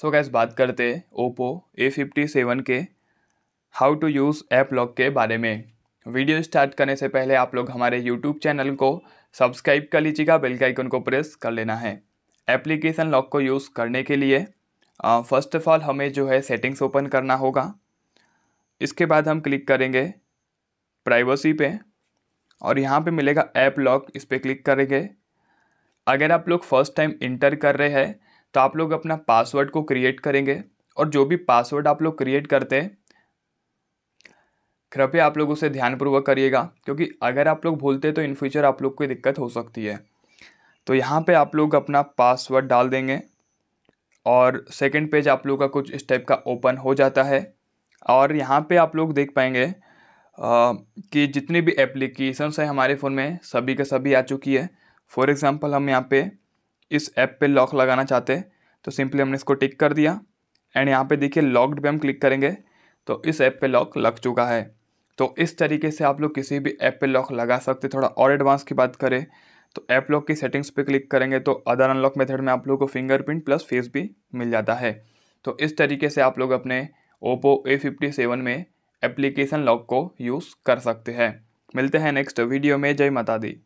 सो gas बात करते हैं ओप्पो ए फिफ्टी सेवन के how to use app lock के बारे में वीडियो स्टार्ट करने से पहले आप लोग हमारे यूट्यूब चैनल को सब्सक्राइब कर लीजिएगा बेल के आइकन को प्रेस कर लेना है एप्लीकेशन लॉक को यूज़ करने के लिए फर्स्ट ऑफ ऑल हमें जो है सेटिंग्स ओपन करना होगा इसके बाद हम क्लिक करेंगे प्राइवेसी पे और यहाँ पे मिलेगा ऐप लॉक इस पर क्लिक करेंगे अगर आप लोग फर्स्ट टाइम इंटर कर रहे हैं तो आप लोग अपना पासवर्ड को क्रिएट करेंगे और जो भी पासवर्ड आप लोग क्रिएट करते हैं कृपया आप लोग उसे ध्यानपूर्वक करिएगा क्योंकि अगर आप लोग भूलते तो इन फ्यूचर आप लोग को दिक्कत हो सकती है तो यहाँ पे आप लोग अपना पासवर्ड डाल देंगे और सेकंड पेज आप लोग का कुछ इस टाइप का ओपन हो जाता है और यहाँ पे आप लोग देख पाएंगे आ, कि जितनी भी एप्लीकेशंस हैं हमारे फ़ोन में सभी के सभी आ चुकी है फॉर एग्ज़ाम्पल हम यहाँ पर इस ऐप पे लॉक लगाना चाहते हैं तो सिंपली हमने इसको टिक कर दिया एंड यहाँ पे देखिए लॉक्ड पे हम क्लिक करेंगे तो इस ऐप पे लॉक लग चुका है तो इस तरीके से आप लोग किसी भी ऐप पे लॉक लगा सकते थोड़ा और एडवांस की बात करें तो ऐप लॉक की सेटिंग्स पे क्लिक करेंगे तो अदर अनलॉक मेथड में आप लोग को फिंगरप्रिंट प्लस फेस भी मिल जाता है तो इस तरीके से आप लोग अपने ओप्पो ए फिफ्टी सेवन में एप्लीकेशन लॉक को यूज़ कर सकते हैं मिलते हैं नेक्स्ट वीडियो में जय माता दी